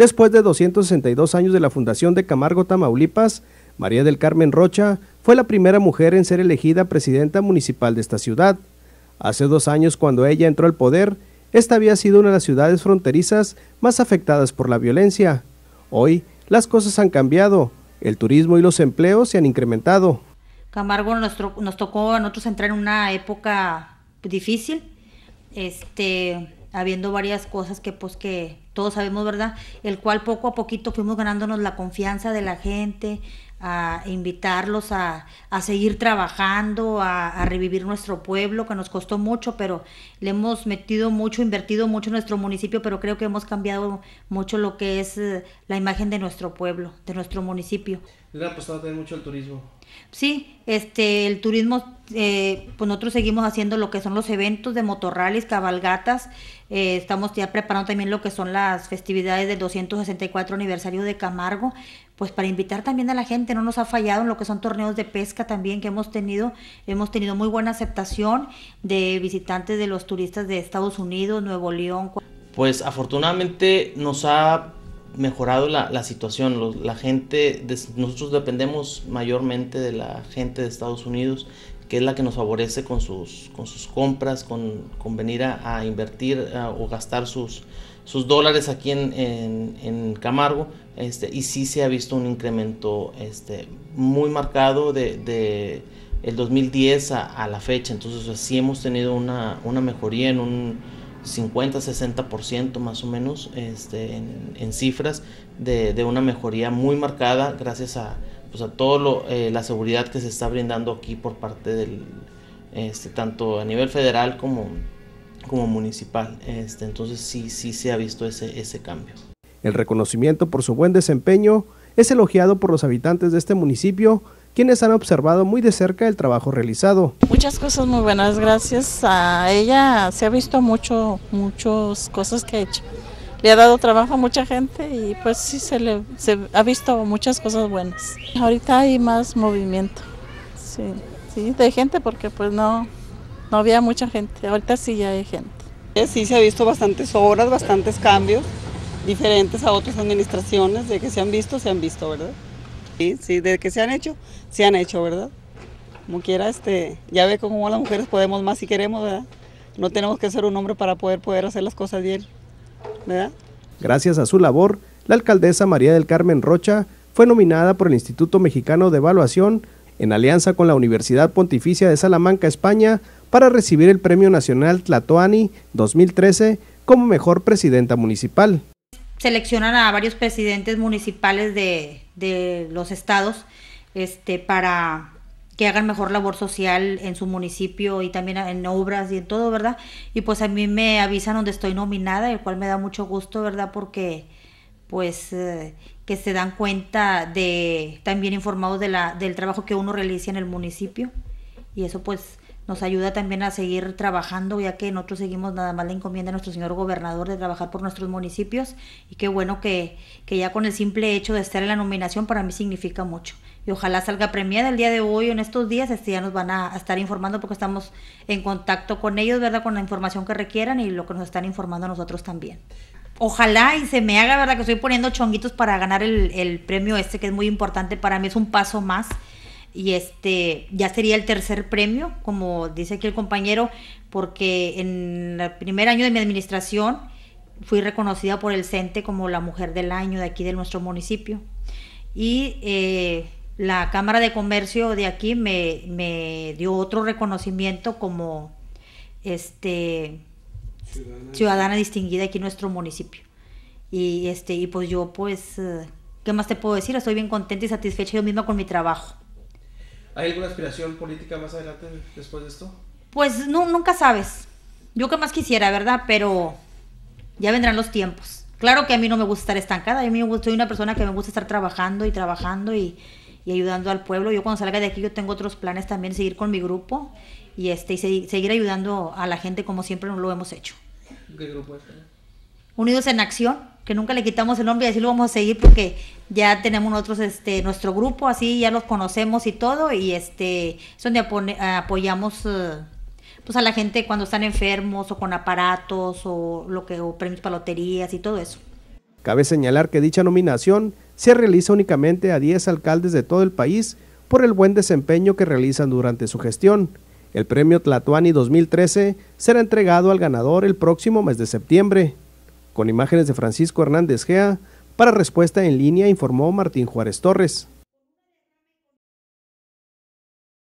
Después de 262 años de la fundación de Camargo, Tamaulipas, María del Carmen Rocha fue la primera mujer en ser elegida presidenta municipal de esta ciudad. Hace dos años, cuando ella entró al poder, esta había sido una de las ciudades fronterizas más afectadas por la violencia. Hoy, las cosas han cambiado, el turismo y los empleos se han incrementado. Camargo nos, tocó a nosotros entrar en una época difícil, este, habiendo varias cosas que pues que todos sabemos, ¿verdad? El cual poco a poquito fuimos ganándonos la confianza de la gente, a invitarlos a, seguir trabajando, a, revivir nuestro pueblo, que nos costó mucho, pero le hemos metido mucho, invertido mucho en nuestro municipio, pero creo que hemos cambiado mucho lo que es eh, la imagen de nuestro pueblo, de nuestro municipio. ha apostado también mucho al turismo. Sí, este, el turismo, eh, pues nosotros seguimos haciendo lo que son los eventos de motorrales, cabalgatas, eh, estamos ya preparando también lo que son las festividades del 264 aniversario de Camargo, pues para invitar también a la gente, no nos ha fallado en lo que son torneos de pesca también que hemos tenido, hemos tenido muy buena aceptación de visitantes de los turistas de Estados Unidos, Nuevo León. Pues afortunadamente nos ha mejorado la, situación. la gente, nosotros dependemos mayormente de la gente de Estados Unidos, que es la que nos favorece con sus, con sus compras, con, venir a, invertir o gastar sus, sus dólares aquí en, Camargo. Este, y sí se ha visto un incremento este, muy marcado de, de el 2010 a, a, la fecha. Entonces, sí hemos tenido una mejoría en un 50-60% más o menos este, en, cifras de, de, una mejoría muy marcada gracias a, pues a toda eh, la seguridad que se está brindando aquí por parte del, este, tanto a nivel federal como, como municipal. Este, entonces sí, sí se ha visto ese, ese cambio. El reconocimiento por su buen desempeño es elogiado por los habitantes de este municipio quienes han observado muy de cerca el trabajo realizado. Muchas cosas muy buenas, gracias a ella se ha visto mucho, muchas cosas que ha hecho. Le ha dado trabajo a mucha gente y pues sí se le ha visto muchas cosas buenas. Ahorita hay más movimiento, sí, sí, de gente porque pues no, no había mucha gente, ahorita sí ya hay gente. Sí se ha visto bastantes obras, bastantes cambios, diferentes a otras administraciones, de que se han visto, se han visto, ¿verdad? Sí, sí, desde que se han hecho, se han hecho, ¿verdad? Como quiera, este, ya ve cómo las mujeres podemos más si queremos, ¿verdad? No tenemos que ser un hombre para poder, poder hacer las cosas bien, ¿verdad? Gracias a su labor, la alcaldesa María del Carmen Rocha fue nominada por el Instituto Mexicano de Evaluación en alianza con la Universidad Pontificia de Salamanca, España, para recibir el Premio Nacional Tlatoani 2013 como mejor presidenta municipal. Seleccionan a varios presidentes municipales de, de los estados este, para que hagan mejor labor social en su municipio y también en obras y en todo, ¿verdad? Y pues a mí me avisan donde estoy nominada, el cual me da mucho gusto, ¿verdad? Porque pues eh, que se dan cuenta de, también informados de la, del trabajo que uno realiza en el municipio y eso pues nos ayuda también a seguir trabajando, ya que nosotros seguimos nada más la encomienda a nuestro señor gobernador de trabajar por nuestros municipios y qué bueno que, ya con el simple hecho de estar en la nominación para mí significa mucho. Y ojalá salga premiada el día de hoy o en estos días, este, ya nos van a, estar informando porque estamos en contacto con ellos, ¿verdad? Con la información que requieran y lo que nos están informando a nosotros también. Ojalá y se me haga, ¿verdad? Que estoy poniendo chonguitos para ganar el, el premio este, que es muy importante para mí, es un paso más y este ya sería el tercer premio, como dice aquí el compañero, porque en el primer año de mi administración fui reconocida por el CENTE como la mujer del año de aquí de nuestro municipio. Y eh, la Cámara de Comercio de aquí me, dio otro reconocimiento como este ciudadana, distinguida aquí en nuestro municipio. Y este, y pues yo pues, eh, ¿qué más te puedo decir? Estoy bien contenta y satisfecha yo misma con mi trabajo. ¿Hay alguna aspiración política más adelante después de esto? Pues no, nunca sabes. Yo que más quisiera, ¿verdad? Pero ya vendrán los tiempos. Claro que a mí no me gusta estar estancada. Yo me, soy una persona que me gusta estar trabajando y trabajando y, y, ayudando al pueblo. Yo cuando salga de aquí yo tengo otros planes también, seguir con mi grupo y, este, y seguir ayudando a la gente como siempre lo hemos hecho. ¿Qué grupo es? Unidos en Acción, que nunca le quitamos el nombre y así lo vamos a seguir porque ya tenemos nosotros este, nuestro grupo, así ya los conocemos y todo, y este, es donde apoyamos eh, pues a la gente cuando están enfermos o con aparatos o, lo que, o premios para loterías y todo eso. Cabe señalar que dicha nominación se realiza únicamente a 10 alcaldes de todo el país por el buen desempeño que realizan durante su gestión. El premio Tlatuani 2013 será entregado al ganador el próximo mes de septiembre. Con imágenes de Francisco Hernández Gea, para respuesta en línea informó Martín Juárez Torres.